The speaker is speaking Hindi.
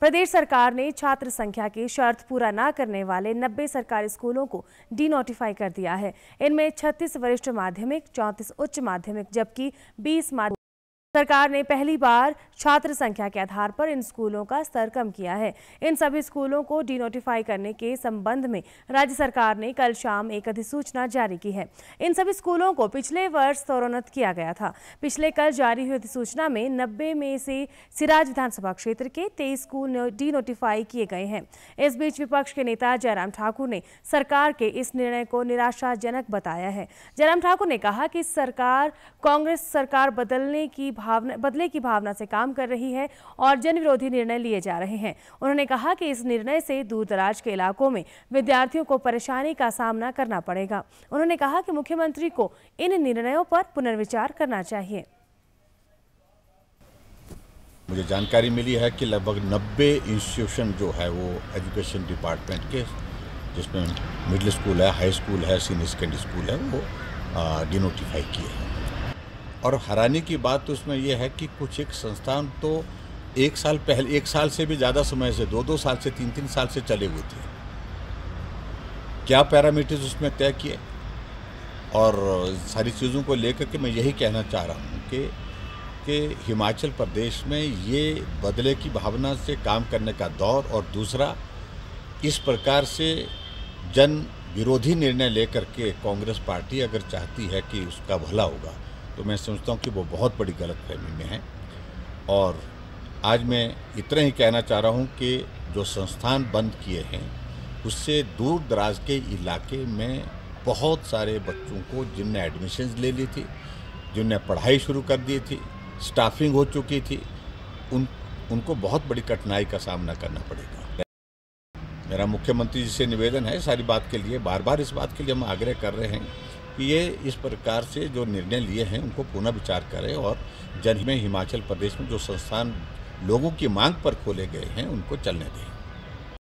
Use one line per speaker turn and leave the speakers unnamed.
प्रदेश सरकार ने छात्र संख्या की शर्त पूरा न करने वाले 90 सरकारी स्कूलों को डी नोटिफाई कर दिया है इनमें 36 वरिष्ठ माध्यमिक 34 उच्च माध्यमिक जबकि 20 माध्यमिक सरकार ने पहली बार छात्र संख्या के आधार पर इन स्कूलों का स्तर कम किया है इन सभी स्कूलों को डीनोटिफाई करने के संबंध में राज्य सरकार ने कल शाम एक अधिसूचना जारी की है इन सभी स्कूलों को पिछले वर्ष तौरोन्नत किया गया था पिछले कल जारी हुई अधिसूचना में नब्बे में से सिराज विधानसभा क्षेत्र के तेईस स्कूल डीनोटिफाई किए गए हैं इस बीच विपक्ष के नेता जयराम ठाकुर ने सरकार के इस निर्णय को निराशाजनक बताया है जयराम ठाकुर ने कहा कि सरकार कांग्रेस सरकार बदलने की भावना बदले की भावना से काम कर रही है और जन विरोधी निर्णय लिए जा रहे हैं उन्होंने कहा कि इस निर्णय से दूर के इलाकों में विद्यार्थियों को परेशानी का सामना करना पड़ेगा उन्होंने कहा कि मुख्यमंत्री को इन निर्णयों पर पुनर्विचार करना चाहिए
मुझे जानकारी मिली है कि लगभग 90 इंस्टीट्यूशन जो है वो एजुकेशन डिपार्टमेंट के जिसमें मिडिल स्कूल है हाई स्कूल है सीनियर सेकेंडरी स्कूल है वो डिनोटिफाई किए हैं और हैरानी की बात तो उसमें यह है कि कुछ एक संस्थान तो एक साल पहले एक साल से भी ज़्यादा समय से दो दो साल से तीन तीन साल से चले हुए थे क्या पैरामीटर्स उसमें तय किए और सारी चीज़ों को लेकर के मैं यही कहना चाह रहा हूँ कि कि हिमाचल प्रदेश में ये बदले की भावना से काम करने का दौर और दूसरा इस प्रकार से जन विरोधी निर्णय लेकर के कांग्रेस पार्टी अगर चाहती है कि उसका भला होगा तो मैं समझता हूँ कि वो बहुत बड़ी गलत फहमी में है और आज मैं इतना ही कहना चाह रहा हूँ कि जो संस्थान बंद किए हैं उससे दूर दराज के इलाके में बहुत सारे बच्चों को जिनने एडमिशन्स ले ली थी जिनने पढ़ाई शुरू कर दी थी स्टाफिंग हो चुकी थी उन उनको बहुत बड़ी कठिनाई का सामना करना पड़ेगा मेरा मुख्यमंत्री जी से निवेदन है सारी बात के लिए बार बार इस बात के लिए हम आग्रह कर रहे हैं कि ये इस प्रकार से जो निर्णय लिए हैं उनको पुनः विचार करें और जन में हिमाचल प्रदेश में जो संस्थान लोगों की मांग पर खोले गए हैं उनको चलने दें